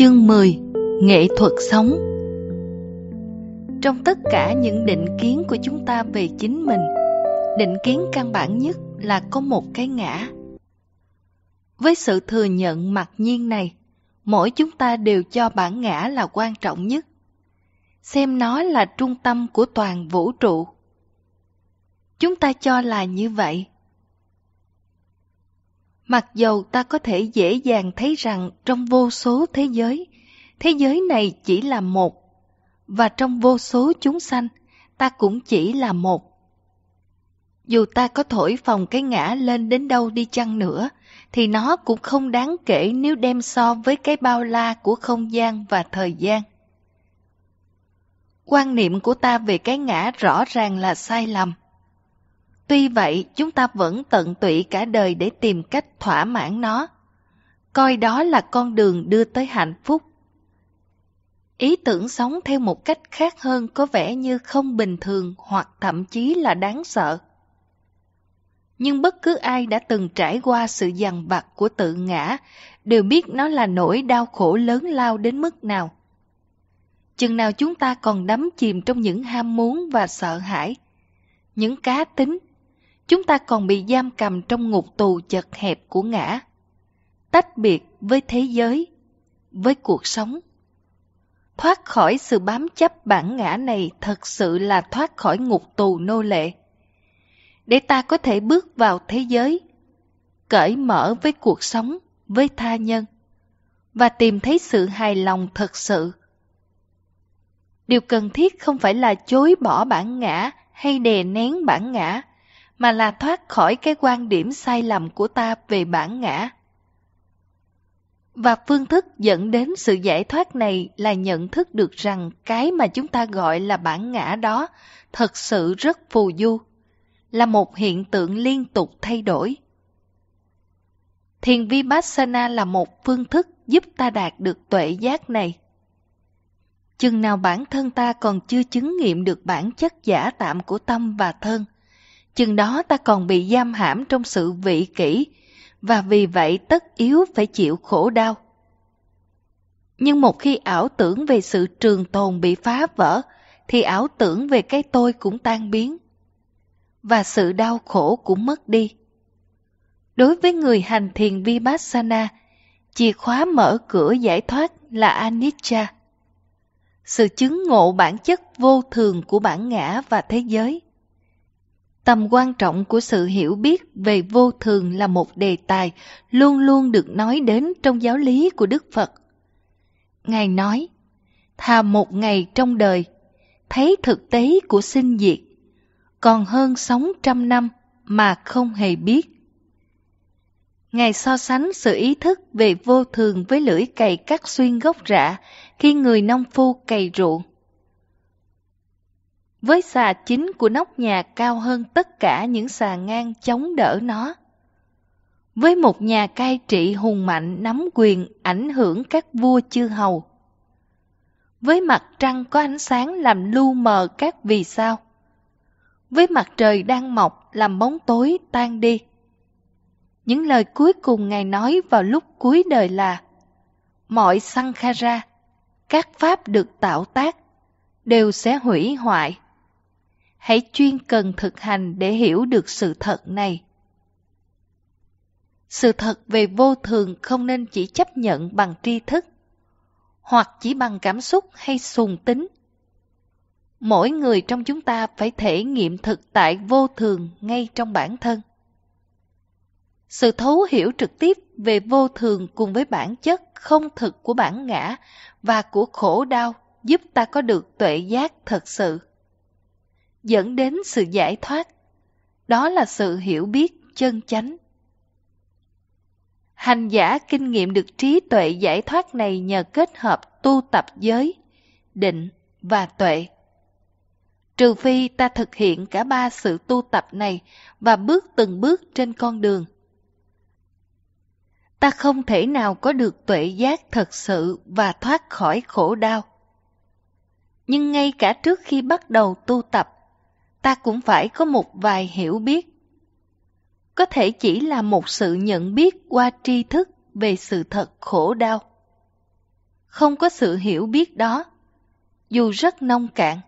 Chương 10 Nghệ thuật sống Trong tất cả những định kiến của chúng ta về chính mình, định kiến căn bản nhất là có một cái ngã. Với sự thừa nhận mặc nhiên này, mỗi chúng ta đều cho bản ngã là quan trọng nhất, xem nó là trung tâm của toàn vũ trụ. Chúng ta cho là như vậy, Mặc dầu ta có thể dễ dàng thấy rằng trong vô số thế giới, thế giới này chỉ là một, và trong vô số chúng sanh, ta cũng chỉ là một. Dù ta có thổi phòng cái ngã lên đến đâu đi chăng nữa, thì nó cũng không đáng kể nếu đem so với cái bao la của không gian và thời gian. Quan niệm của ta về cái ngã rõ ràng là sai lầm. Tuy vậy, chúng ta vẫn tận tụy cả đời để tìm cách thỏa mãn nó. Coi đó là con đường đưa tới hạnh phúc. Ý tưởng sống theo một cách khác hơn có vẻ như không bình thường hoặc thậm chí là đáng sợ. Nhưng bất cứ ai đã từng trải qua sự dằn vặt của tự ngã đều biết nó là nỗi đau khổ lớn lao đến mức nào. Chừng nào chúng ta còn đắm chìm trong những ham muốn và sợ hãi, những cá tính chúng ta còn bị giam cầm trong ngục tù chật hẹp của ngã, tách biệt với thế giới, với cuộc sống. Thoát khỏi sự bám chấp bản ngã này thật sự là thoát khỏi ngục tù nô lệ. Để ta có thể bước vào thế giới, cởi mở với cuộc sống, với tha nhân, và tìm thấy sự hài lòng thật sự. Điều cần thiết không phải là chối bỏ bản ngã hay đè nén bản ngã, mà là thoát khỏi cái quan điểm sai lầm của ta về bản ngã. Và phương thức dẫn đến sự giải thoát này là nhận thức được rằng cái mà chúng ta gọi là bản ngã đó thật sự rất phù du, là một hiện tượng liên tục thay đổi. Thiền Vipassana là một phương thức giúp ta đạt được tuệ giác này. Chừng nào bản thân ta còn chưa chứng nghiệm được bản chất giả tạm của tâm và thân – chừng đó ta còn bị giam hãm trong sự vị kỷ, và vì vậy tất yếu phải chịu khổ đau. Nhưng một khi ảo tưởng về sự trường tồn bị phá vỡ, thì ảo tưởng về cái tôi cũng tan biến, và sự đau khổ cũng mất đi. Đối với người hành thiền Vipassana, chìa khóa mở cửa giải thoát là Anicca. Sự chứng ngộ bản chất vô thường của bản ngã và thế giới. Tầm quan trọng của sự hiểu biết về vô thường là một đề tài luôn luôn được nói đến trong giáo lý của Đức Phật. Ngài nói, thà một ngày trong đời, thấy thực tế của sinh diệt, còn hơn sống trăm năm mà không hề biết. Ngài so sánh sự ý thức về vô thường với lưỡi cày cắt xuyên gốc rạ khi người nông phu cày ruộng với xà chính của nóc nhà cao hơn tất cả những xà ngang chống đỡ nó. Với một nhà cai trị hùng mạnh nắm quyền ảnh hưởng các vua chư hầu. Với mặt trăng có ánh sáng làm lu mờ các vì sao. Với mặt trời đang mọc làm bóng tối tan đi. Những lời cuối cùng Ngài nói vào lúc cuối đời là Mọi Sankhara, các pháp được tạo tác, đều sẽ hủy hoại hãy chuyên cần thực hành để hiểu được sự thật này sự thật về vô thường không nên chỉ chấp nhận bằng tri thức hoặc chỉ bằng cảm xúc hay sùng tính mỗi người trong chúng ta phải thể nghiệm thực tại vô thường ngay trong bản thân sự thấu hiểu trực tiếp về vô thường cùng với bản chất không thực của bản ngã và của khổ đau giúp ta có được tuệ giác thật sự dẫn đến sự giải thoát. Đó là sự hiểu biết chân chánh. Hành giả kinh nghiệm được trí tuệ giải thoát này nhờ kết hợp tu tập giới, định và tuệ. Trừ phi ta thực hiện cả ba sự tu tập này và bước từng bước trên con đường. Ta không thể nào có được tuệ giác thật sự và thoát khỏi khổ đau. Nhưng ngay cả trước khi bắt đầu tu tập, ta cũng phải có một vài hiểu biết. Có thể chỉ là một sự nhận biết qua tri thức về sự thật khổ đau. Không có sự hiểu biết đó, dù rất nông cạn,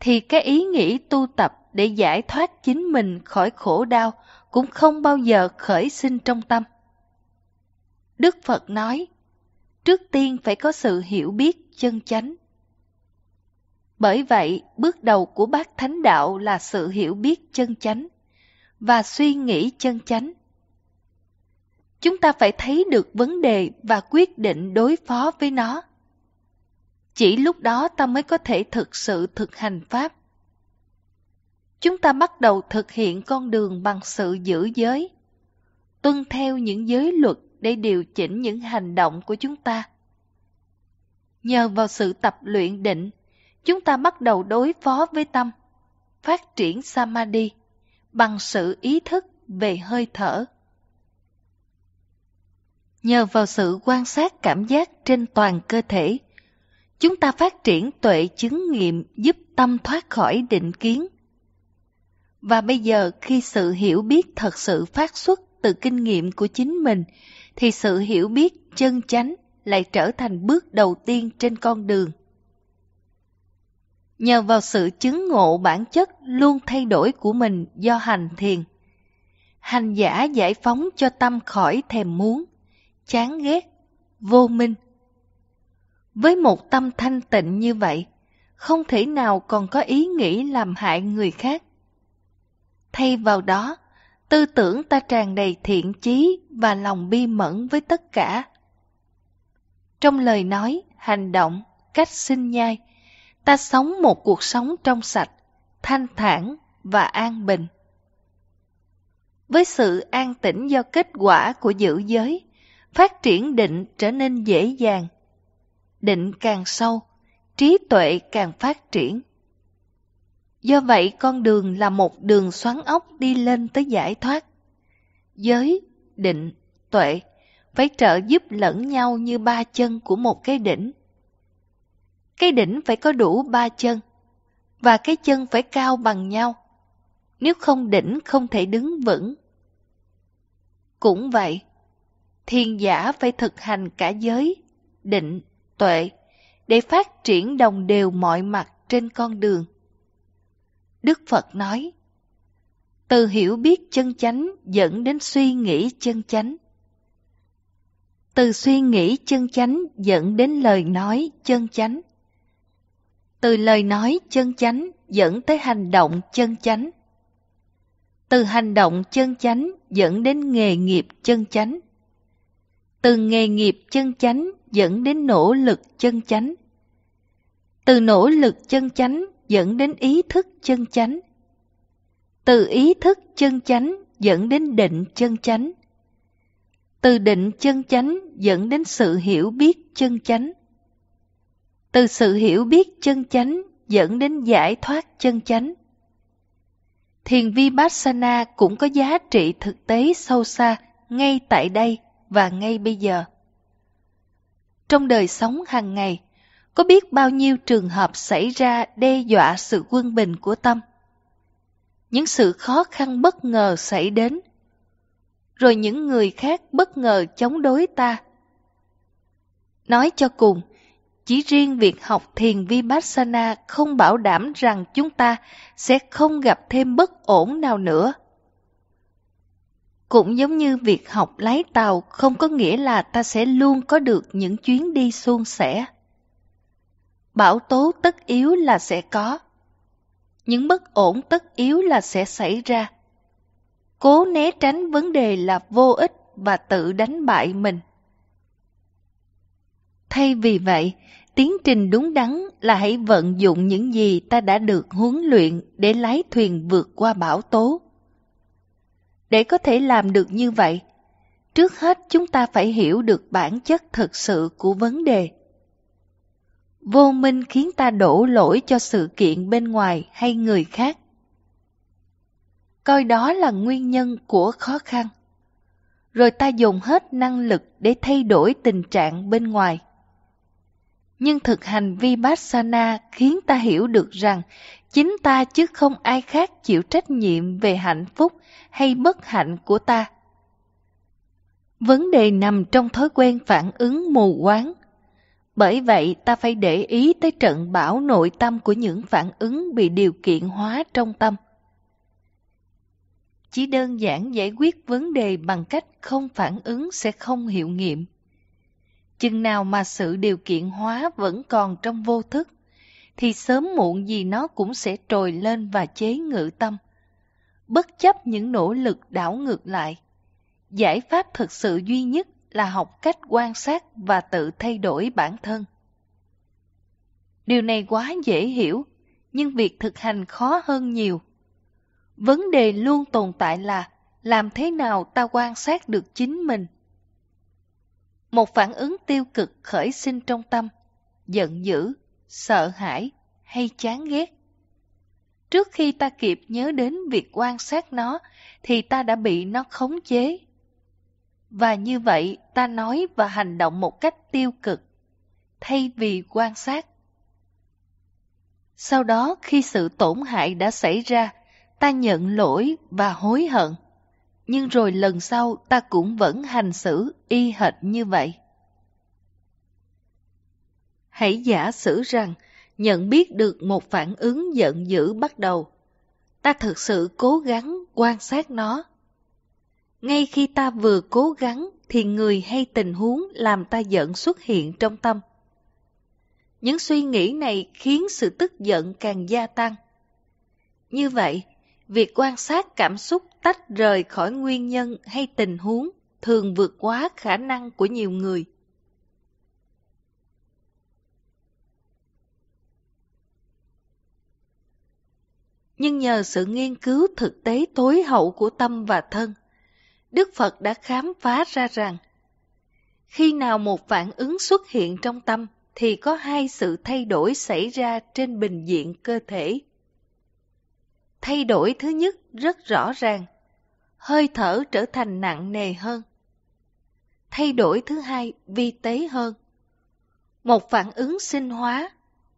thì cái ý nghĩ tu tập để giải thoát chính mình khỏi khổ đau cũng không bao giờ khởi sinh trong tâm. Đức Phật nói, trước tiên phải có sự hiểu biết chân chánh. Bởi vậy, bước đầu của bác thánh đạo là sự hiểu biết chân chánh và suy nghĩ chân chánh. Chúng ta phải thấy được vấn đề và quyết định đối phó với nó. Chỉ lúc đó ta mới có thể thực sự thực hành pháp. Chúng ta bắt đầu thực hiện con đường bằng sự giữ giới, tuân theo những giới luật để điều chỉnh những hành động của chúng ta. Nhờ vào sự tập luyện định, chúng ta bắt đầu đối phó với tâm, phát triển samadhi bằng sự ý thức về hơi thở. Nhờ vào sự quan sát cảm giác trên toàn cơ thể, chúng ta phát triển tuệ chứng nghiệm giúp tâm thoát khỏi định kiến. Và bây giờ khi sự hiểu biết thật sự phát xuất từ kinh nghiệm của chính mình, thì sự hiểu biết chân chánh lại trở thành bước đầu tiên trên con đường nhờ vào sự chứng ngộ bản chất luôn thay đổi của mình do hành thiền. Hành giả giải phóng cho tâm khỏi thèm muốn, chán ghét, vô minh. Với một tâm thanh tịnh như vậy, không thể nào còn có ý nghĩ làm hại người khác. Thay vào đó, tư tưởng ta tràn đầy thiện chí và lòng bi mẫn với tất cả. Trong lời nói, hành động, cách sinh nhai – ta sống một cuộc sống trong sạch, thanh thản và an bình. Với sự an tĩnh do kết quả của giữ giới, phát triển định trở nên dễ dàng. Định càng sâu, trí tuệ càng phát triển. Do vậy con đường là một đường xoắn ốc đi lên tới giải thoát. Giới, định, tuệ phải trợ giúp lẫn nhau như ba chân của một cái đỉnh. Cái đỉnh phải có đủ ba chân, và cái chân phải cao bằng nhau. Nếu không đỉnh không thể đứng vững. Cũng vậy, thiền giả phải thực hành cả giới, định, tuệ để phát triển đồng đều mọi mặt trên con đường. Đức Phật nói, từ hiểu biết chân chánh dẫn đến suy nghĩ chân chánh. Từ suy nghĩ chân chánh dẫn đến lời nói chân chánh từ lời nói chân chánh dẫn tới hành động chân chánh từ hành động chân chánh dẫn đến nghề nghiệp chân chánh từ nghề nghiệp chân chánh dẫn đến nỗ lực chân chánh từ nỗ lực chân chánh dẫn đến ý thức chân chánh từ ý thức chân chánh dẫn đến định chân chánh từ định chân chánh dẫn đến sự hiểu biết chân chánh từ sự hiểu biết chân chánh dẫn đến giải thoát chân chánh. Thiền Vipassana cũng có giá trị thực tế sâu xa ngay tại đây và ngay bây giờ. Trong đời sống hàng ngày, có biết bao nhiêu trường hợp xảy ra đe dọa sự quân bình của tâm. Những sự khó khăn bất ngờ xảy đến, rồi những người khác bất ngờ chống đối ta. Nói cho cùng, chỉ riêng việc học thiền Vipassana không bảo đảm rằng chúng ta sẽ không gặp thêm bất ổn nào nữa. Cũng giống như việc học lái tàu không có nghĩa là ta sẽ luôn có được những chuyến đi suôn sẻ. Bảo tố tất yếu là sẽ có. Những bất ổn tất yếu là sẽ xảy ra. Cố né tránh vấn đề là vô ích và tự đánh bại mình. Thay vì vậy, tiến trình đúng đắn là hãy vận dụng những gì ta đã được huấn luyện để lái thuyền vượt qua bão tố. Để có thể làm được như vậy, trước hết chúng ta phải hiểu được bản chất thực sự của vấn đề. Vô minh khiến ta đổ lỗi cho sự kiện bên ngoài hay người khác. Coi đó là nguyên nhân của khó khăn. Rồi ta dùng hết năng lực để thay đổi tình trạng bên ngoài nhưng thực hành Vipassana khiến ta hiểu được rằng chính ta chứ không ai khác chịu trách nhiệm về hạnh phúc hay bất hạnh của ta. Vấn đề nằm trong thói quen phản ứng mù quáng. Bởi vậy ta phải để ý tới trận bão nội tâm của những phản ứng bị điều kiện hóa trong tâm. Chỉ đơn giản giải quyết vấn đề bằng cách không phản ứng sẽ không hiệu nghiệm. Chừng nào mà sự điều kiện hóa vẫn còn trong vô thức, thì sớm muộn gì nó cũng sẽ trồi lên và chế ngự tâm. Bất chấp những nỗ lực đảo ngược lại, giải pháp thực sự duy nhất là học cách quan sát và tự thay đổi bản thân. Điều này quá dễ hiểu, nhưng việc thực hành khó hơn nhiều. Vấn đề luôn tồn tại là làm thế nào ta quan sát được chính mình một phản ứng tiêu cực khởi sinh trong tâm giận dữ sợ hãi hay chán ghét trước khi ta kịp nhớ đến việc quan sát nó thì ta đã bị nó khống chế và như vậy ta nói và hành động một cách tiêu cực thay vì quan sát sau đó khi sự tổn hại đã xảy ra ta nhận lỗi và hối hận nhưng rồi lần sau ta cũng vẫn hành xử y hệt như vậy. Hãy giả sử rằng nhận biết được một phản ứng giận dữ bắt đầu. Ta thực sự cố gắng quan sát nó. Ngay khi ta vừa cố gắng thì người hay tình huống làm ta giận xuất hiện trong tâm. Những suy nghĩ này khiến sự tức giận càng gia tăng. Như vậy, việc quan sát cảm xúc tách rời khỏi nguyên nhân hay tình huống thường vượt quá khả năng của nhiều người nhưng nhờ sự nghiên cứu thực tế tối hậu của tâm và thân đức phật đã khám phá ra rằng khi nào một phản ứng xuất hiện trong tâm thì có hai sự thay đổi xảy ra trên bình diện cơ thể Thay đổi thứ nhất rất rõ ràng, hơi thở trở thành nặng nề hơn. Thay đổi thứ hai vi tế hơn. Một phản ứng sinh hóa,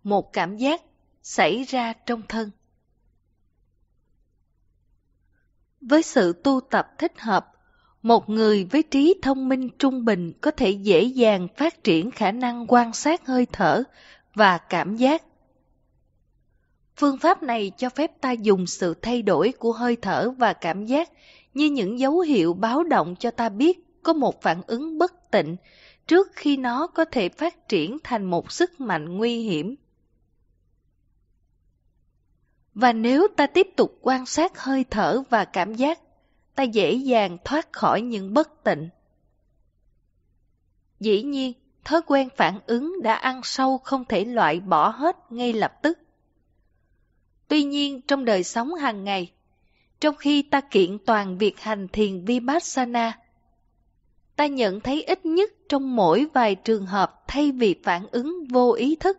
một cảm giác xảy ra trong thân. Với sự tu tập thích hợp, một người với trí thông minh trung bình có thể dễ dàng phát triển khả năng quan sát hơi thở và cảm giác Phương pháp này cho phép ta dùng sự thay đổi của hơi thở và cảm giác như những dấu hiệu báo động cho ta biết có một phản ứng bất tịnh trước khi nó có thể phát triển thành một sức mạnh nguy hiểm. Và nếu ta tiếp tục quan sát hơi thở và cảm giác, ta dễ dàng thoát khỏi những bất tịnh. Dĩ nhiên, thói quen phản ứng đã ăn sâu không thể loại bỏ hết ngay lập tức. Tuy nhiên trong đời sống hàng ngày, trong khi ta kiện toàn việc hành thiền Vipassana, ta nhận thấy ít nhất trong mỗi vài trường hợp thay vì phản ứng vô ý thức,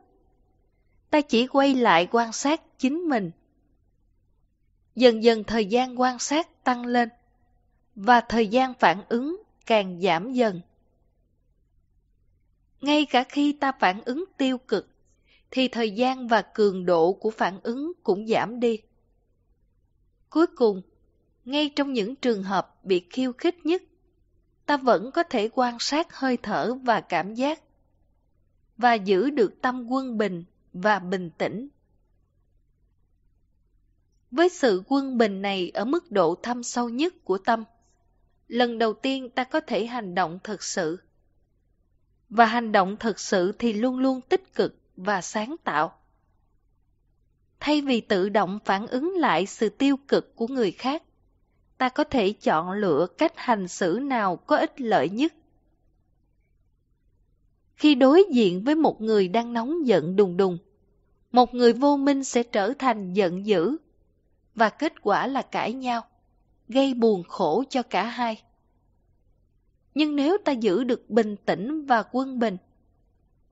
ta chỉ quay lại quan sát chính mình. Dần dần thời gian quan sát tăng lên và thời gian phản ứng càng giảm dần. Ngay cả khi ta phản ứng tiêu cực, thì thời gian và cường độ của phản ứng cũng giảm đi. Cuối cùng, ngay trong những trường hợp bị khiêu khích nhất, ta vẫn có thể quan sát hơi thở và cảm giác và giữ được tâm quân bình và bình tĩnh. Với sự quân bình này ở mức độ thâm sâu nhất của tâm, lần đầu tiên ta có thể hành động thật sự. Và hành động thật sự thì luôn luôn tích cực và sáng tạo thay vì tự động phản ứng lại sự tiêu cực của người khác ta có thể chọn lựa cách hành xử nào có ích lợi nhất khi đối diện với một người đang nóng giận đùng đùng một người vô minh sẽ trở thành giận dữ và kết quả là cãi nhau gây buồn khổ cho cả hai nhưng nếu ta giữ được bình tĩnh và quân bình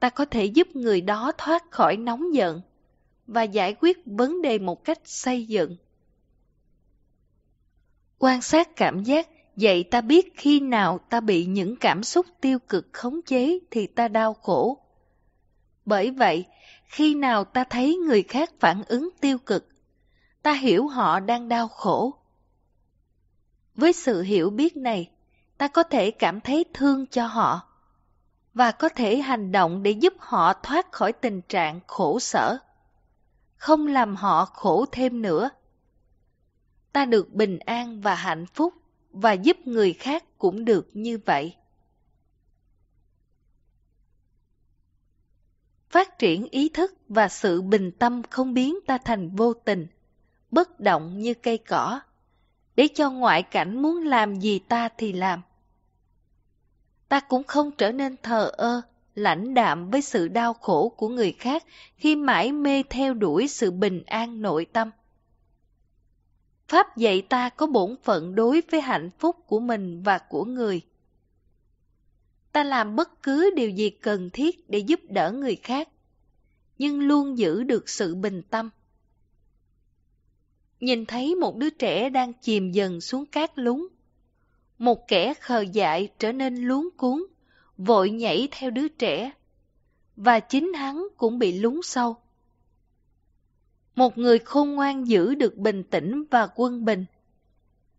ta có thể giúp người đó thoát khỏi nóng giận và giải quyết vấn đề một cách xây dựng. Quan sát cảm giác dạy ta biết khi nào ta bị những cảm xúc tiêu cực khống chế thì ta đau khổ. Bởi vậy, khi nào ta thấy người khác phản ứng tiêu cực, ta hiểu họ đang đau khổ. Với sự hiểu biết này, ta có thể cảm thấy thương cho họ và có thể hành động để giúp họ thoát khỏi tình trạng khổ sở, không làm họ khổ thêm nữa. Ta được bình an và hạnh phúc và giúp người khác cũng được như vậy. Phát triển ý thức và sự bình tâm không biến ta thành vô tình, bất động như cây cỏ, để cho ngoại cảnh muốn làm gì ta thì làm ta cũng không trở nên thờ ơ, lãnh đạm với sự đau khổ của người khác khi mãi mê theo đuổi sự bình an nội tâm. Pháp dạy ta có bổn phận đối với hạnh phúc của mình và của người. Ta làm bất cứ điều gì cần thiết để giúp đỡ người khác, nhưng luôn giữ được sự bình tâm. Nhìn thấy một đứa trẻ đang chìm dần xuống cát lúng, một kẻ khờ dại trở nên luống cuốn, vội nhảy theo đứa trẻ, và chính hắn cũng bị lún sâu. Một người khôn ngoan giữ được bình tĩnh và quân bình,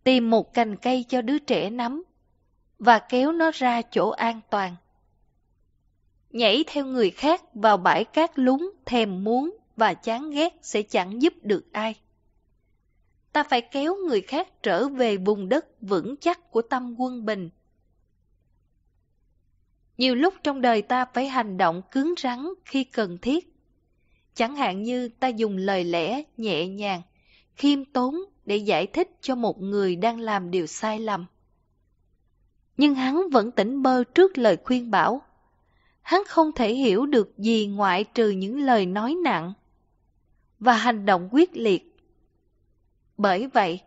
tìm một cành cây cho đứa trẻ nắm và kéo nó ra chỗ an toàn. Nhảy theo người khác vào bãi cát lún, thèm muốn và chán ghét sẽ chẳng giúp được ai ta phải kéo người khác trở về vùng đất vững chắc của tâm quân bình. Nhiều lúc trong đời ta phải hành động cứng rắn khi cần thiết. Chẳng hạn như ta dùng lời lẽ nhẹ nhàng, khiêm tốn để giải thích cho một người đang làm điều sai lầm. Nhưng hắn vẫn tỉnh bơ trước lời khuyên bảo. Hắn không thể hiểu được gì ngoại trừ những lời nói nặng và hành động quyết liệt bởi vậy,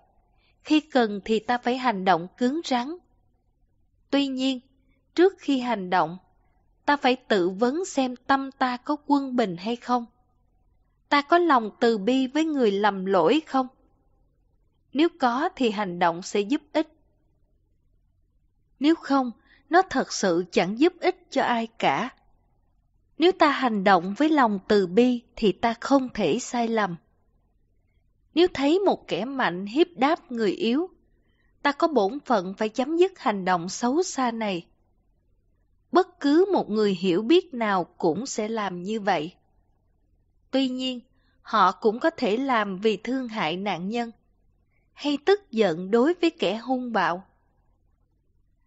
khi cần thì ta phải hành động cứng rắn. Tuy nhiên, trước khi hành động, ta phải tự vấn xem tâm ta có quân bình hay không. Ta có lòng từ bi với người lầm lỗi không? Nếu có thì hành động sẽ giúp ích. Nếu không, nó thật sự chẳng giúp ích cho ai cả. Nếu ta hành động với lòng từ bi thì ta không thể sai lầm. Nếu thấy một kẻ mạnh hiếp đáp người yếu, ta có bổn phận phải chấm dứt hành động xấu xa này. Bất cứ một người hiểu biết nào cũng sẽ làm như vậy. Tuy nhiên, họ cũng có thể làm vì thương hại nạn nhân, hay tức giận đối với kẻ hung bạo.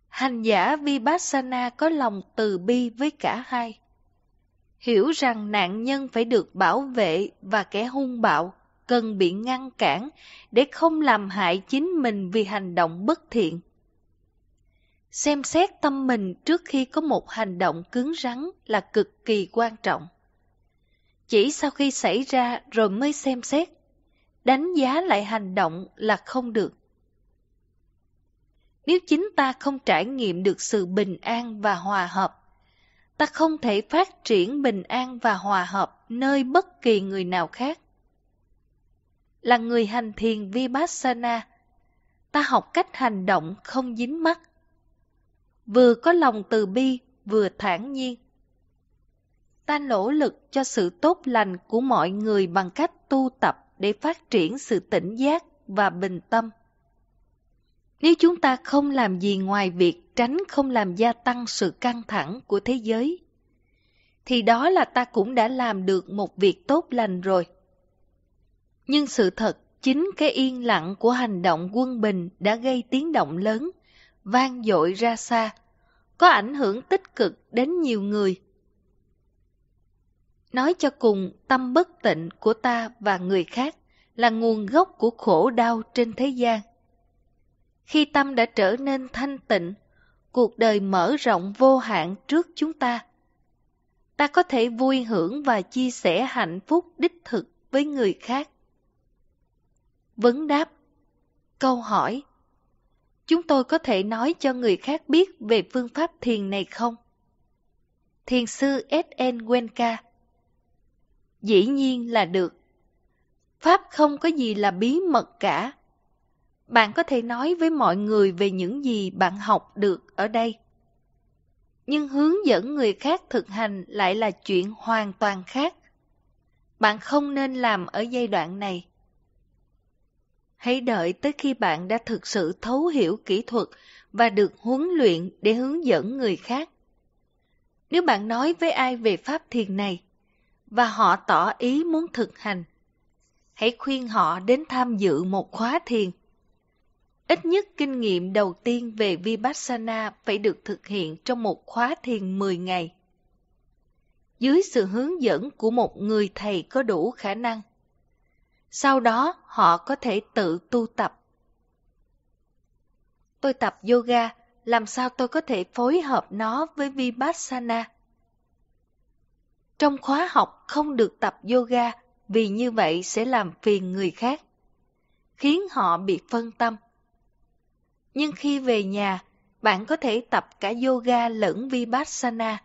Hành giả Vipassana có lòng từ bi với cả hai. Hiểu rằng nạn nhân phải được bảo vệ và kẻ hung bạo cần bị ngăn cản để không làm hại chính mình vì hành động bất thiện. Xem xét tâm mình trước khi có một hành động cứng rắn là cực kỳ quan trọng. Chỉ sau khi xảy ra rồi mới xem xét, đánh giá lại hành động là không được. Nếu chính ta không trải nghiệm được sự bình an và hòa hợp, ta không thể phát triển bình an và hòa hợp nơi bất kỳ người nào khác là người hành thiền Vipassana. Ta học cách hành động không dính mắt. Vừa có lòng từ bi, vừa thản nhiên. Ta nỗ lực cho sự tốt lành của mọi người bằng cách tu tập để phát triển sự tỉnh giác và bình tâm. Nếu chúng ta không làm gì ngoài việc tránh không làm gia tăng sự căng thẳng của thế giới, thì đó là ta cũng đã làm được một việc tốt lành rồi. Nhưng sự thật, chính cái yên lặng của hành động quân bình đã gây tiếng động lớn, vang dội ra xa, có ảnh hưởng tích cực đến nhiều người. Nói cho cùng, tâm bất tịnh của ta và người khác là nguồn gốc của khổ đau trên thế gian. Khi tâm đã trở nên thanh tịnh, cuộc đời mở rộng vô hạn trước chúng ta. Ta có thể vui hưởng và chia sẻ hạnh phúc đích thực với người khác vấn đáp, câu hỏi. Chúng tôi có thể nói cho người khác biết về phương pháp thiền này không? Thiền sư s Wenka Dĩ nhiên là được. Pháp không có gì là bí mật cả. Bạn có thể nói với mọi người về những gì bạn học được ở đây. Nhưng hướng dẫn người khác thực hành lại là chuyện hoàn toàn khác. Bạn không nên làm ở giai đoạn này hãy đợi tới khi bạn đã thực sự thấu hiểu kỹ thuật và được huấn luyện để hướng dẫn người khác. Nếu bạn nói với ai về pháp thiền này và họ tỏ ý muốn thực hành, hãy khuyên họ đến tham dự một khóa thiền. Ít nhất kinh nghiệm đầu tiên về Vipassana phải được thực hiện trong một khóa thiền 10 ngày. Dưới sự hướng dẫn của một người thầy có đủ khả năng, sau đó họ có thể tự tu tập. Tôi tập yoga, làm sao tôi có thể phối hợp nó với Vipassana? Trong khóa học không được tập yoga vì như vậy sẽ làm phiền người khác, khiến họ bị phân tâm. Nhưng khi về nhà, bạn có thể tập cả yoga lẫn Vipassana.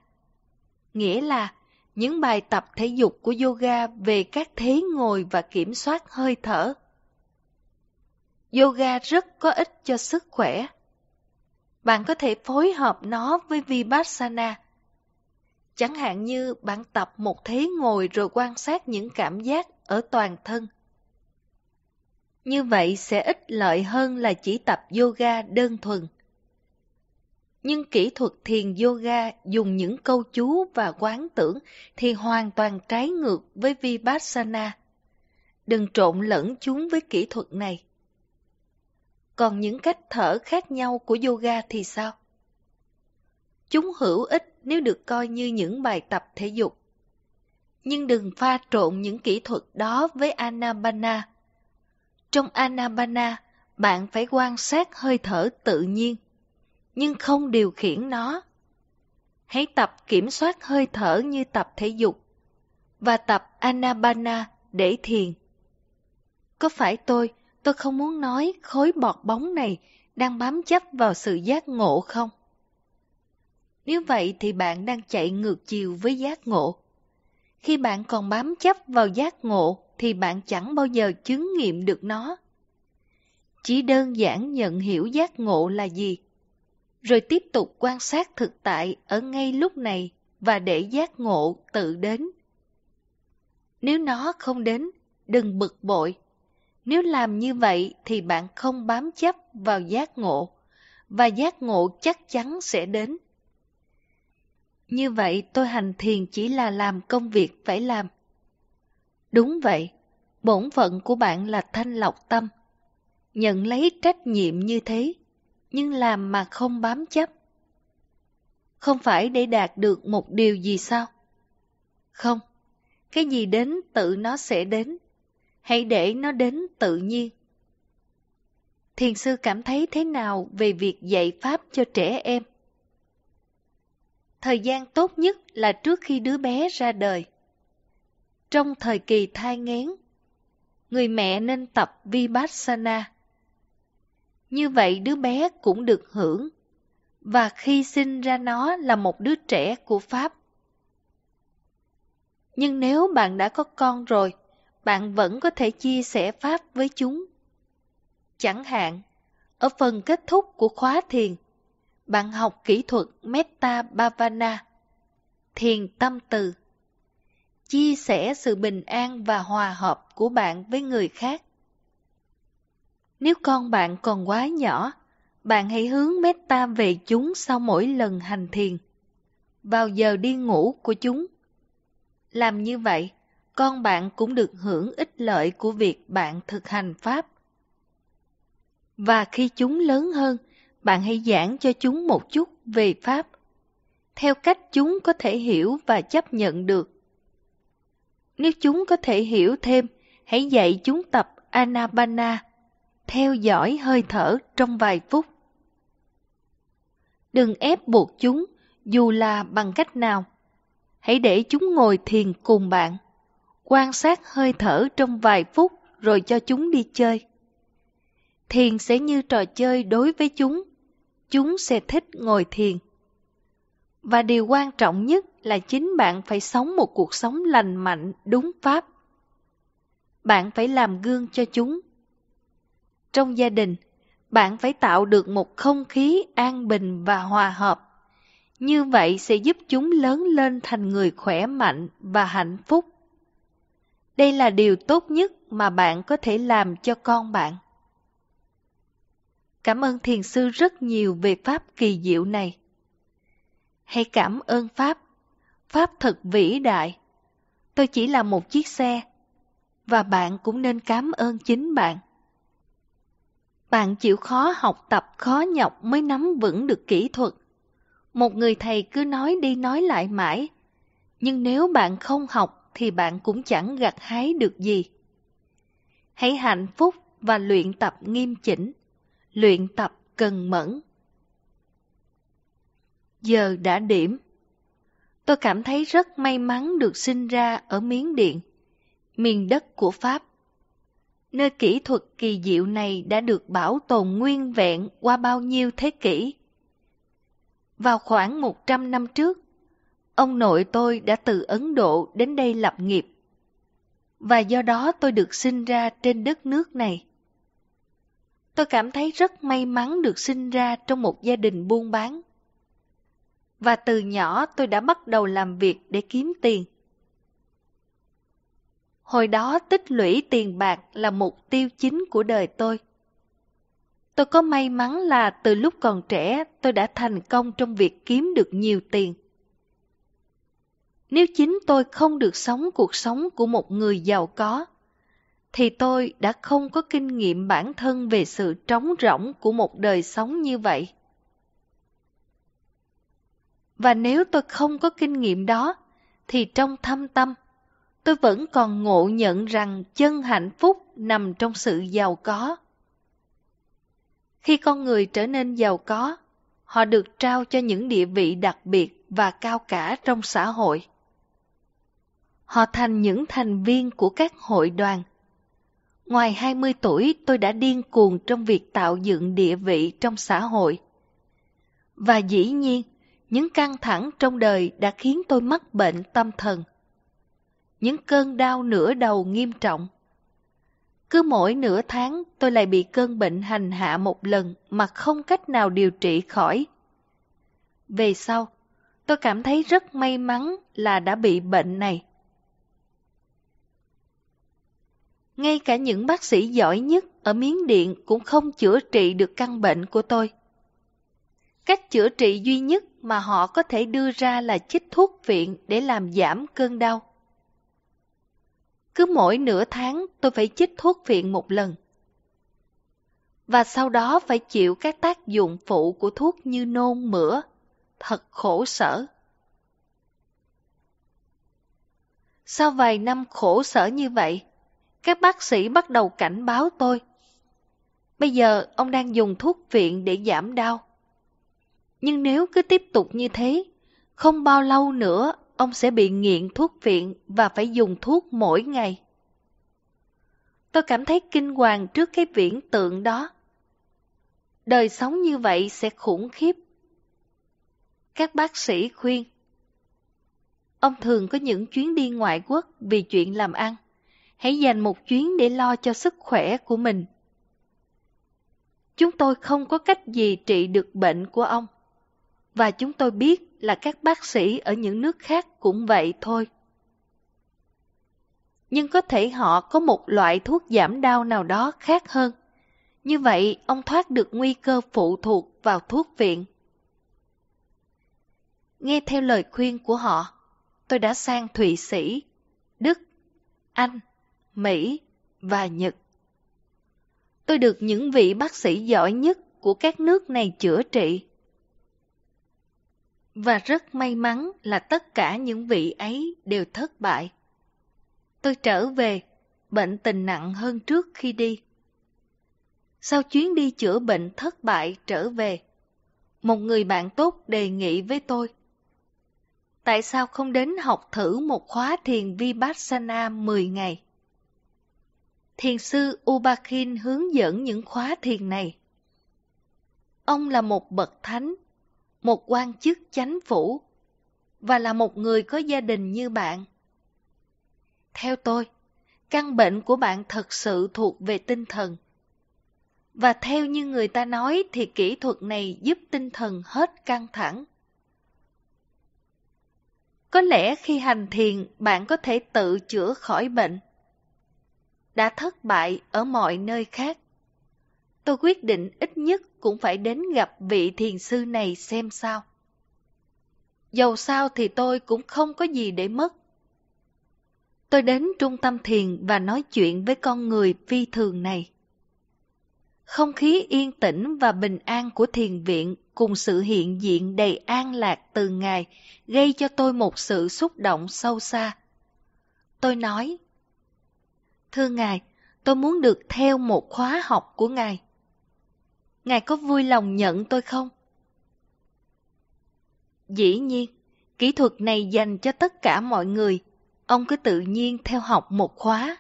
Nghĩa là những bài tập thể dục của yoga về các thế ngồi và kiểm soát hơi thở. Yoga rất có ích cho sức khỏe. Bạn có thể phối hợp nó với Vipassana. Chẳng hạn như bạn tập một thế ngồi rồi quan sát những cảm giác ở toàn thân. Như vậy sẽ ích lợi hơn là chỉ tập yoga đơn thuần nhưng kỹ thuật thiền yoga dùng những câu chú và quán tưởng thì hoàn toàn trái ngược với Vipassana. Đừng trộn lẫn chúng với kỹ thuật này. Còn những cách thở khác nhau của yoga thì sao? Chúng hữu ích nếu được coi như những bài tập thể dục. Nhưng đừng pha trộn những kỹ thuật đó với Anabana. Trong Anabana, bạn phải quan sát hơi thở tự nhiên nhưng không điều khiển nó. Hãy tập kiểm soát hơi thở như tập thể dục và tập Anabana để thiền. Có phải tôi, tôi không muốn nói khối bọt bóng này đang bám chấp vào sự giác ngộ không? Nếu vậy thì bạn đang chạy ngược chiều với giác ngộ. Khi bạn còn bám chấp vào giác ngộ thì bạn chẳng bao giờ chứng nghiệm được nó. Chỉ đơn giản nhận hiểu giác ngộ là gì rồi tiếp tục quan sát thực tại ở ngay lúc này và để giác ngộ tự đến. Nếu nó không đến, đừng bực bội. Nếu làm như vậy thì bạn không bám chấp vào giác ngộ, và giác ngộ chắc chắn sẽ đến. Như vậy tôi hành thiền chỉ là làm công việc phải làm. Đúng vậy, bổn phận của bạn là thanh lọc tâm. Nhận lấy trách nhiệm như thế nhưng làm mà không bám chấp. Không phải để đạt được một điều gì sao? Không, cái gì đến tự nó sẽ đến. Hãy để nó đến tự nhiên. Thiền sư cảm thấy thế nào về việc dạy Pháp cho trẻ em? Thời gian tốt nhất là trước khi đứa bé ra đời. Trong thời kỳ thai nghén, người mẹ nên tập Vipassana như vậy đứa bé cũng được hưởng. Và khi sinh ra nó là một đứa trẻ của Pháp. Nhưng nếu bạn đã có con rồi, bạn vẫn có thể chia sẻ Pháp với chúng. Chẳng hạn, ở phần kết thúc của khóa thiền, bạn học kỹ thuật Metta Bhavana, thiền tâm từ. Chia sẻ sự bình an và hòa hợp của bạn với người khác. Nếu con bạn còn quá nhỏ, bạn hãy hướng mét về chúng sau mỗi lần hành thiền. Vào giờ đi ngủ của chúng. Làm như vậy, con bạn cũng được hưởng ích lợi của việc bạn thực hành Pháp. Và khi chúng lớn hơn, bạn hãy giảng cho chúng một chút về Pháp, theo cách chúng có thể hiểu và chấp nhận được. Nếu chúng có thể hiểu thêm, hãy dạy chúng tập Anapana theo dõi hơi thở trong vài phút. Đừng ép buộc chúng, dù là bằng cách nào. Hãy để chúng ngồi thiền cùng bạn. Quan sát hơi thở trong vài phút rồi cho chúng đi chơi. Thiền sẽ như trò chơi đối với chúng. Chúng sẽ thích ngồi thiền. Và điều quan trọng nhất là chính bạn phải sống một cuộc sống lành mạnh, đúng pháp. Bạn phải làm gương cho chúng trong gia đình, bạn phải tạo được một không khí an bình và hòa hợp. Như vậy sẽ giúp chúng lớn lên thành người khỏe mạnh và hạnh phúc. Đây là điều tốt nhất mà bạn có thể làm cho con bạn. Cảm ơn thiền sư rất nhiều về pháp kỳ diệu này. Hãy cảm ơn pháp. Pháp thật vĩ đại. Tôi chỉ là một chiếc xe. Và bạn cũng nên cảm ơn chính bạn bạn chịu khó học tập khó nhọc mới nắm vững được kỹ thuật. Một người thầy cứ nói đi nói lại mãi, nhưng nếu bạn không học thì bạn cũng chẳng gặt hái được gì. Hãy hạnh phúc và luyện tập nghiêm chỉnh, luyện tập cần mẫn. Giờ đã điểm. Tôi cảm thấy rất may mắn được sinh ra ở Miến Điện, miền đất của Pháp nơi kỹ thuật kỳ diệu này đã được bảo tồn nguyên vẹn qua bao nhiêu thế kỷ. Vào khoảng 100 năm trước, ông nội tôi đã từ Ấn Độ đến đây lập nghiệp, và do đó tôi được sinh ra trên đất nước này. Tôi cảm thấy rất may mắn được sinh ra trong một gia đình buôn bán. Và từ nhỏ tôi đã bắt đầu làm việc để kiếm tiền. Hồi đó tích lũy tiền bạc là mục tiêu chính của đời tôi. Tôi có may mắn là từ lúc còn trẻ tôi đã thành công trong việc kiếm được nhiều tiền. Nếu chính tôi không được sống cuộc sống của một người giàu có, thì tôi đã không có kinh nghiệm bản thân về sự trống rỗng của một đời sống như vậy. Và nếu tôi không có kinh nghiệm đó, thì trong thâm tâm tôi vẫn còn ngộ nhận rằng chân hạnh phúc nằm trong sự giàu có. Khi con người trở nên giàu có, họ được trao cho những địa vị đặc biệt và cao cả trong xã hội. Họ thành những thành viên của các hội đoàn. Ngoài 20 tuổi, tôi đã điên cuồng trong việc tạo dựng địa vị trong xã hội. Và dĩ nhiên, những căng thẳng trong đời đã khiến tôi mắc bệnh tâm thần – những cơn đau nửa đầu nghiêm trọng. Cứ mỗi nửa tháng tôi lại bị cơn bệnh hành hạ một lần mà không cách nào điều trị khỏi. Về sau, tôi cảm thấy rất may mắn là đã bị bệnh này. Ngay cả những bác sĩ giỏi nhất ở Miến Điện cũng không chữa trị được căn bệnh của tôi. Cách chữa trị duy nhất mà họ có thể đưa ra là chích thuốc viện để làm giảm cơn đau. Cứ mỗi nửa tháng tôi phải chích thuốc viện một lần. Và sau đó phải chịu các tác dụng phụ của thuốc như nôn mửa. Thật khổ sở. Sau vài năm khổ sở như vậy, các bác sĩ bắt đầu cảnh báo tôi. Bây giờ ông đang dùng thuốc viện để giảm đau. Nhưng nếu cứ tiếp tục như thế, không bao lâu nữa ông sẽ bị nghiện thuốc viện và phải dùng thuốc mỗi ngày. Tôi cảm thấy kinh hoàng trước cái viễn tượng đó. Đời sống như vậy sẽ khủng khiếp. Các bác sĩ khuyên. Ông thường có những chuyến đi ngoại quốc vì chuyện làm ăn. Hãy dành một chuyến để lo cho sức khỏe của mình. Chúng tôi không có cách gì trị được bệnh của ông. Và chúng tôi biết là các bác sĩ ở những nước khác cũng vậy thôi. Nhưng có thể họ có một loại thuốc giảm đau nào đó khác hơn. Như vậy, ông thoát được nguy cơ phụ thuộc vào thuốc viện. Nghe theo lời khuyên của họ, tôi đã sang Thụy Sĩ, Đức, Anh, Mỹ và Nhật. Tôi được những vị bác sĩ giỏi nhất của các nước này chữa trị. Và rất may mắn là tất cả những vị ấy đều thất bại. Tôi trở về, bệnh tình nặng hơn trước khi đi. Sau chuyến đi chữa bệnh thất bại trở về, một người bạn tốt đề nghị với tôi. Tại sao không đến học thử một khóa thiền Vipassana 10 ngày? Thiền sư Ubakhin hướng dẫn những khóa thiền này. Ông là một bậc thánh một quan chức chánh phủ và là một người có gia đình như bạn. Theo tôi, căn bệnh của bạn thật sự thuộc về tinh thần. Và theo như người ta nói thì kỹ thuật này giúp tinh thần hết căng thẳng. Có lẽ khi hành thiền bạn có thể tự chữa khỏi bệnh. Đã thất bại ở mọi nơi khác tôi quyết định ít nhất cũng phải đến gặp vị thiền sư này xem sao. Dầu sao thì tôi cũng không có gì để mất. Tôi đến trung tâm thiền và nói chuyện với con người phi thường này. Không khí yên tĩnh và bình an của thiền viện cùng sự hiện diện đầy an lạc từ ngài gây cho tôi một sự xúc động sâu xa. Tôi nói, Thưa ngài, tôi muốn được theo một khóa học của ngài ngài có vui lòng nhận tôi không? Dĩ nhiên, kỹ thuật này dành cho tất cả mọi người, ông cứ tự nhiên theo học một khóa.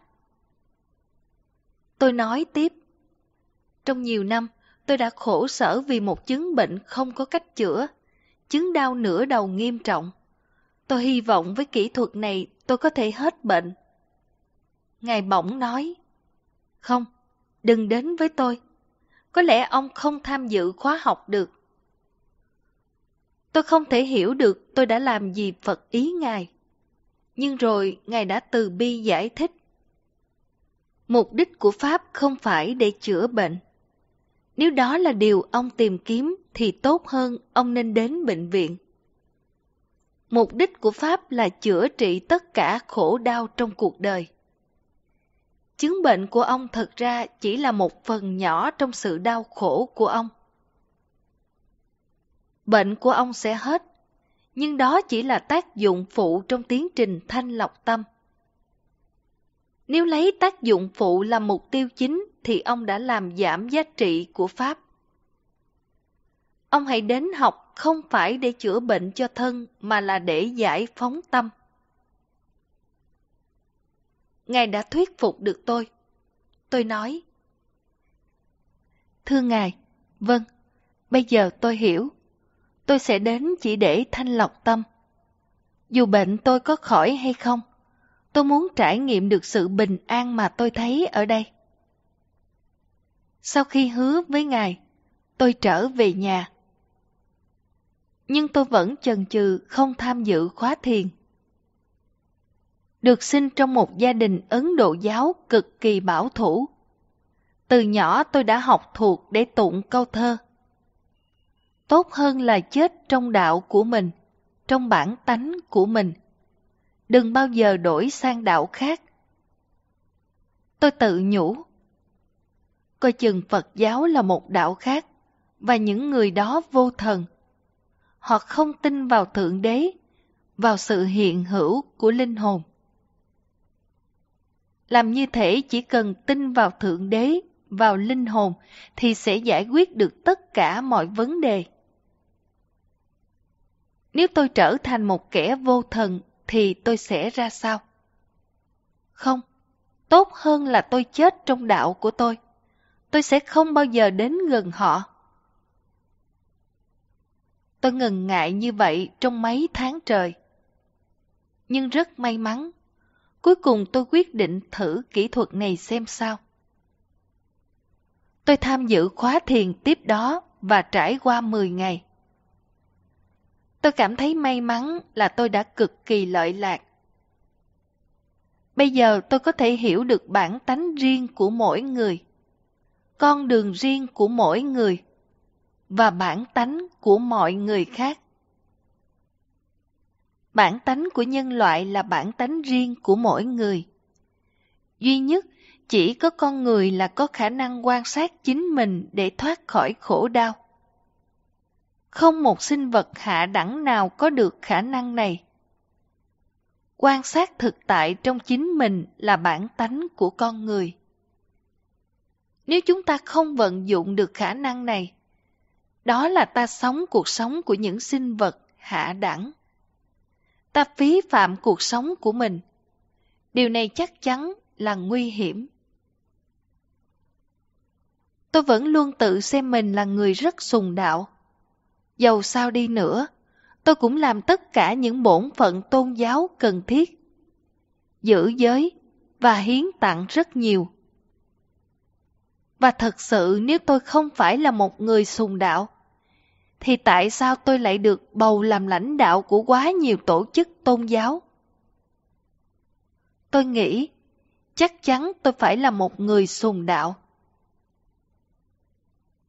Tôi nói tiếp, trong nhiều năm tôi đã khổ sở vì một chứng bệnh không có cách chữa, chứng đau nửa đầu nghiêm trọng. Tôi hy vọng với kỹ thuật này tôi có thể hết bệnh. Ngài bỗng nói, không, đừng đến với tôi, có lẽ ông không tham dự khóa học được. Tôi không thể hiểu được tôi đã làm gì Phật ý Ngài. Nhưng rồi Ngài đã từ bi giải thích. Mục đích của Pháp không phải để chữa bệnh. Nếu đó là điều ông tìm kiếm thì tốt hơn ông nên đến bệnh viện. Mục đích của Pháp là chữa trị tất cả khổ đau trong cuộc đời. Chứng bệnh của ông thật ra chỉ là một phần nhỏ trong sự đau khổ của ông. Bệnh của ông sẽ hết, nhưng đó chỉ là tác dụng phụ trong tiến trình thanh lọc tâm. Nếu lấy tác dụng phụ làm mục tiêu chính thì ông đã làm giảm giá trị của Pháp. Ông hãy đến học không phải để chữa bệnh cho thân mà là để giải phóng tâm ngài đã thuyết phục được tôi. Tôi nói, Thưa ngài, vâng, bây giờ tôi hiểu. Tôi sẽ đến chỉ để thanh lọc tâm. Dù bệnh tôi có khỏi hay không, tôi muốn trải nghiệm được sự bình an mà tôi thấy ở đây. Sau khi hứa với ngài, tôi trở về nhà. Nhưng tôi vẫn chần chừ không tham dự khóa thiền được sinh trong một gia đình Ấn Độ giáo cực kỳ bảo thủ. Từ nhỏ tôi đã học thuộc để tụng câu thơ. Tốt hơn là chết trong đạo của mình, trong bản tánh của mình. Đừng bao giờ đổi sang đạo khác. Tôi tự nhủ. Coi chừng Phật giáo là một đạo khác, và những người đó vô thần. Họ không tin vào Thượng Đế, vào sự hiện hữu của linh hồn làm như thể chỉ cần tin vào Thượng Đế, vào linh hồn thì sẽ giải quyết được tất cả mọi vấn đề. Nếu tôi trở thành một kẻ vô thần thì tôi sẽ ra sao? Không, tốt hơn là tôi chết trong đạo của tôi. Tôi sẽ không bao giờ đến gần họ. Tôi ngần ngại như vậy trong mấy tháng trời. Nhưng rất may mắn Cuối cùng tôi quyết định thử kỹ thuật này xem sao. Tôi tham dự khóa thiền tiếp đó và trải qua 10 ngày. Tôi cảm thấy may mắn là tôi đã cực kỳ lợi lạc. Bây giờ tôi có thể hiểu được bản tánh riêng của mỗi người, con đường riêng của mỗi người và bản tánh của mọi người khác bản tánh của nhân loại là bản tánh riêng của mỗi người duy nhất chỉ có con người là có khả năng quan sát chính mình để thoát khỏi khổ đau không một sinh vật hạ đẳng nào có được khả năng này quan sát thực tại trong chính mình là bản tánh của con người nếu chúng ta không vận dụng được khả năng này đó là ta sống cuộc sống của những sinh vật hạ đẳng ta phí phạm cuộc sống của mình. Điều này chắc chắn là nguy hiểm. Tôi vẫn luôn tự xem mình là người rất sùng đạo. Dầu sao đi nữa, tôi cũng làm tất cả những bổn phận tôn giáo cần thiết. Giữ giới và hiến tặng rất nhiều. Và thật sự nếu tôi không phải là một người sùng đạo, thì tại sao tôi lại được bầu làm lãnh đạo của quá nhiều tổ chức tôn giáo? Tôi nghĩ, chắc chắn tôi phải là một người sùng đạo.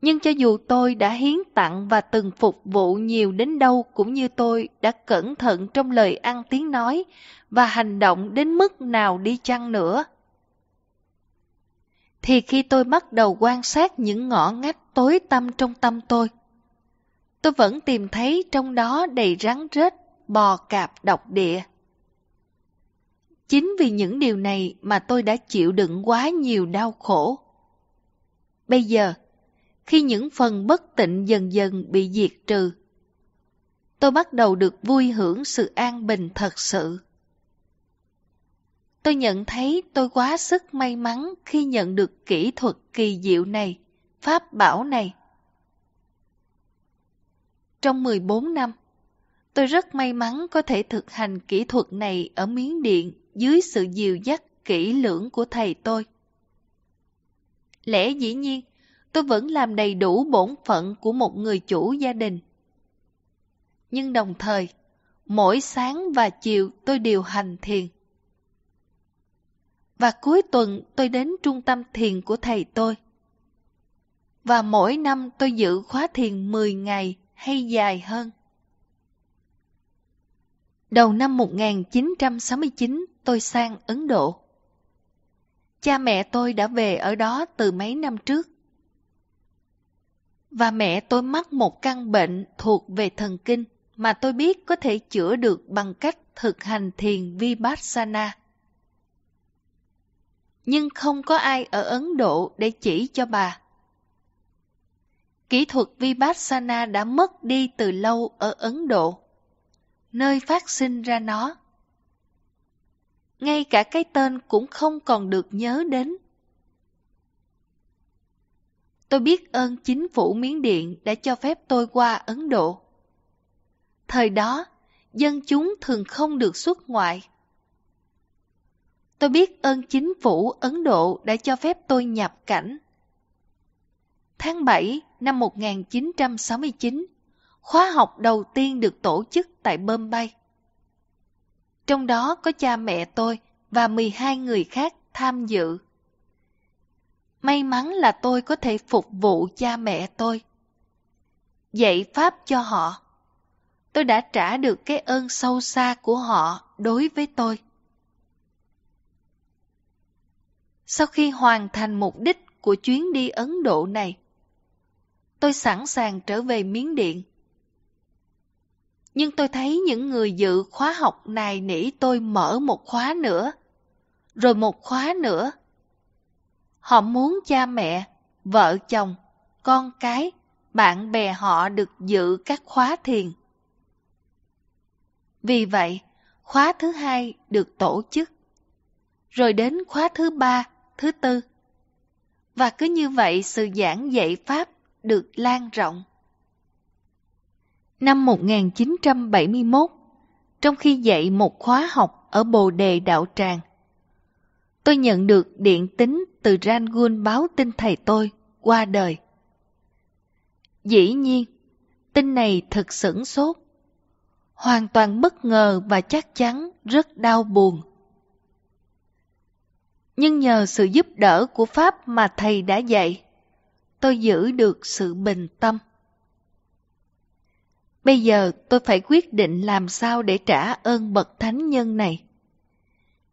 Nhưng cho dù tôi đã hiến tặng và từng phục vụ nhiều đến đâu cũng như tôi đã cẩn thận trong lời ăn tiếng nói và hành động đến mức nào đi chăng nữa. Thì khi tôi bắt đầu quan sát những ngõ ngách tối tăm trong tâm tôi, tôi vẫn tìm thấy trong đó đầy rắn rết, bò cạp độc địa. Chính vì những điều này mà tôi đã chịu đựng quá nhiều đau khổ. Bây giờ, khi những phần bất tịnh dần dần bị diệt trừ, tôi bắt đầu được vui hưởng sự an bình thật sự. Tôi nhận thấy tôi quá sức may mắn khi nhận được kỹ thuật kỳ diệu này, pháp bảo này trong 14 năm. Tôi rất may mắn có thể thực hành kỹ thuật này ở Miến Điện dưới sự dìu dắt kỹ lưỡng của thầy tôi. Lẽ dĩ nhiên, tôi vẫn làm đầy đủ bổn phận của một người chủ gia đình. Nhưng đồng thời, mỗi sáng và chiều tôi điều hành thiền. Và cuối tuần tôi đến trung tâm thiền của thầy tôi. Và mỗi năm tôi giữ khóa thiền 10 ngày hay dài hơn? Đầu năm 1969, tôi sang Ấn Độ. Cha mẹ tôi đã về ở đó từ mấy năm trước. Và mẹ tôi mắc một căn bệnh thuộc về thần kinh mà tôi biết có thể chữa được bằng cách thực hành thiền Vipassana. Nhưng không có ai ở Ấn Độ để chỉ cho bà kỹ thuật Vipassana đã mất đi từ lâu ở Ấn Độ, nơi phát sinh ra nó. Ngay cả cái tên cũng không còn được nhớ đến. Tôi biết ơn chính phủ Miến Điện đã cho phép tôi qua Ấn Độ. Thời đó, dân chúng thường không được xuất ngoại. Tôi biết ơn chính phủ Ấn Độ đã cho phép tôi nhập cảnh tháng 7 năm 1969, khóa học đầu tiên được tổ chức tại Bombay. Trong đó có cha mẹ tôi và 12 người khác tham dự. May mắn là tôi có thể phục vụ cha mẹ tôi. Dạy Pháp cho họ. Tôi đã trả được cái ơn sâu xa của họ đối với tôi. Sau khi hoàn thành mục đích của chuyến đi Ấn Độ này, tôi sẵn sàng trở về Miến Điện. Nhưng tôi thấy những người dự khóa học này nỉ tôi mở một khóa nữa, rồi một khóa nữa. Họ muốn cha mẹ, vợ chồng, con cái, bạn bè họ được dự các khóa thiền. Vì vậy, khóa thứ hai được tổ chức, rồi đến khóa thứ ba, thứ tư. Và cứ như vậy sự giảng dạy Pháp được lan rộng. Năm 1971, trong khi dạy một khóa học ở Bồ Đề Đạo Tràng, tôi nhận được điện tín từ Rangun báo tin thầy tôi qua đời. Dĩ nhiên, tin này thật sửng sốt, hoàn toàn bất ngờ và chắc chắn rất đau buồn. Nhưng nhờ sự giúp đỡ của Pháp mà thầy đã dạy, tôi giữ được sự bình tâm. Bây giờ tôi phải quyết định làm sao để trả ơn bậc thánh nhân này.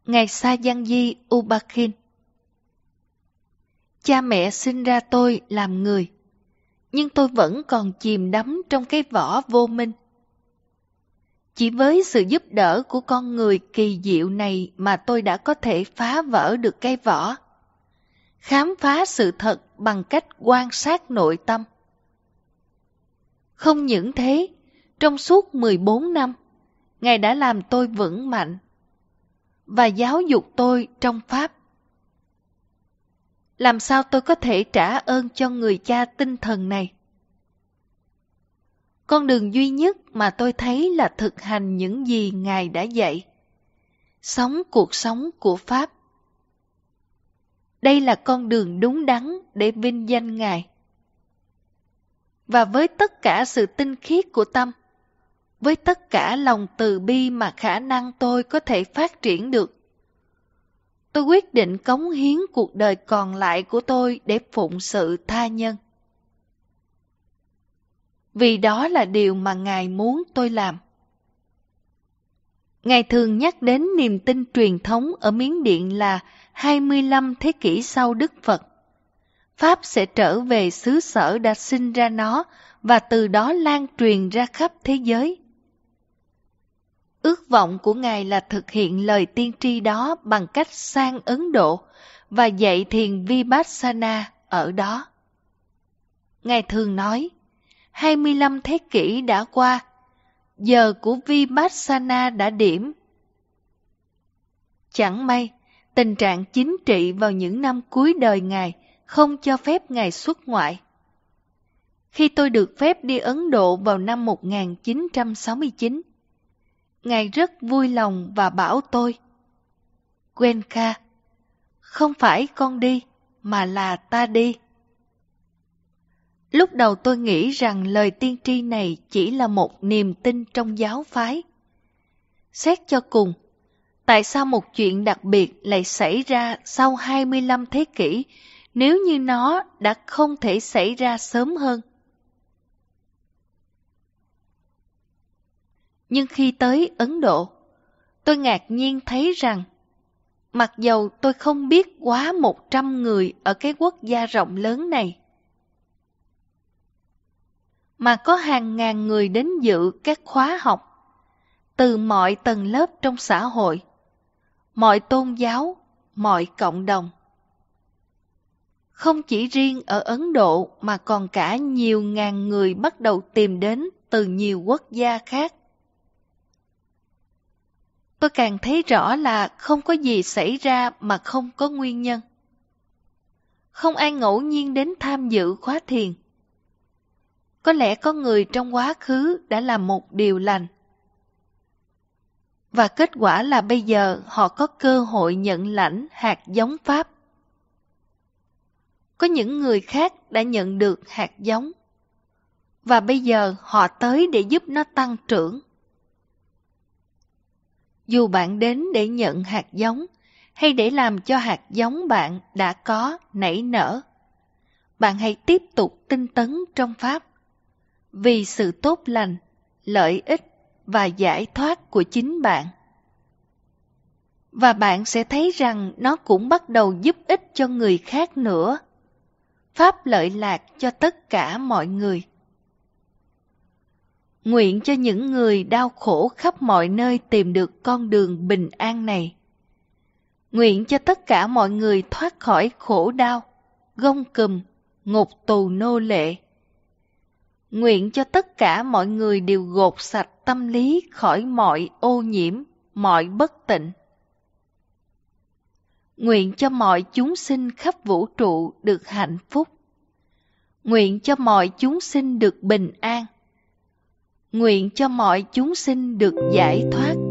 Ngài Sa Giang Di Ubakin, Cha mẹ sinh ra tôi làm người, nhưng tôi vẫn còn chìm đắm trong cái vỏ vô minh. Chỉ với sự giúp đỡ của con người kỳ diệu này mà tôi đã có thể phá vỡ được cái vỏ khám phá sự thật bằng cách quan sát nội tâm. Không những thế, trong suốt 14 năm, Ngài đã làm tôi vững mạnh và giáo dục tôi trong Pháp. Làm sao tôi có thể trả ơn cho người cha tinh thần này? Con đường duy nhất mà tôi thấy là thực hành những gì Ngài đã dạy. Sống cuộc sống của Pháp. Đây là con đường đúng đắn để vinh danh Ngài. Và với tất cả sự tinh khiết của tâm, với tất cả lòng từ bi mà khả năng tôi có thể phát triển được, tôi quyết định cống hiến cuộc đời còn lại của tôi để phụng sự tha nhân. Vì đó là điều mà Ngài muốn tôi làm. Ngài thường nhắc đến niềm tin truyền thống ở Miến Điện là 25 thế kỷ sau Đức Phật. Pháp sẽ trở về xứ sở đã sinh ra nó và từ đó lan truyền ra khắp thế giới. Ước vọng của Ngài là thực hiện lời tiên tri đó bằng cách sang Ấn Độ và dạy thiền Vipassana ở đó. Ngài thường nói, 25 thế kỷ đã qua, giờ của Vipassana đã điểm. Chẳng may, tình trạng chính trị vào những năm cuối đời Ngài không cho phép Ngài xuất ngoại. Khi tôi được phép đi Ấn Độ vào năm 1969, Ngài rất vui lòng và bảo tôi, Quen Kha, không phải con đi, mà là ta đi. Lúc đầu tôi nghĩ rằng lời tiên tri này chỉ là một niềm tin trong giáo phái. Xét cho cùng, Tại sao một chuyện đặc biệt lại xảy ra sau 25 thế kỷ nếu như nó đã không thể xảy ra sớm hơn? Nhưng khi tới Ấn Độ, tôi ngạc nhiên thấy rằng mặc dầu tôi không biết quá 100 người ở cái quốc gia rộng lớn này, mà có hàng ngàn người đến dự các khóa học từ mọi tầng lớp trong xã hội mọi tôn giáo, mọi cộng đồng. Không chỉ riêng ở Ấn Độ mà còn cả nhiều ngàn người bắt đầu tìm đến từ nhiều quốc gia khác. Tôi càng thấy rõ là không có gì xảy ra mà không có nguyên nhân. Không ai ngẫu nhiên đến tham dự khóa thiền. Có lẽ có người trong quá khứ đã làm một điều lành và kết quả là bây giờ họ có cơ hội nhận lãnh hạt giống Pháp. Có những người khác đã nhận được hạt giống và bây giờ họ tới để giúp nó tăng trưởng. Dù bạn đến để nhận hạt giống hay để làm cho hạt giống bạn đã có nảy nở, bạn hãy tiếp tục tinh tấn trong Pháp vì sự tốt lành, lợi ích và giải thoát của chính bạn và bạn sẽ thấy rằng nó cũng bắt đầu giúp ích cho người khác nữa pháp lợi lạc cho tất cả mọi người nguyện cho những người đau khổ khắp mọi nơi tìm được con đường bình an này nguyện cho tất cả mọi người thoát khỏi khổ đau gông cùm ngục tù nô lệ Nguyện cho tất cả mọi người đều gột sạch tâm lý khỏi mọi ô nhiễm, mọi bất tịnh. Nguyện cho mọi chúng sinh khắp vũ trụ được hạnh phúc. Nguyện cho mọi chúng sinh được bình an. Nguyện cho mọi chúng sinh được giải thoát.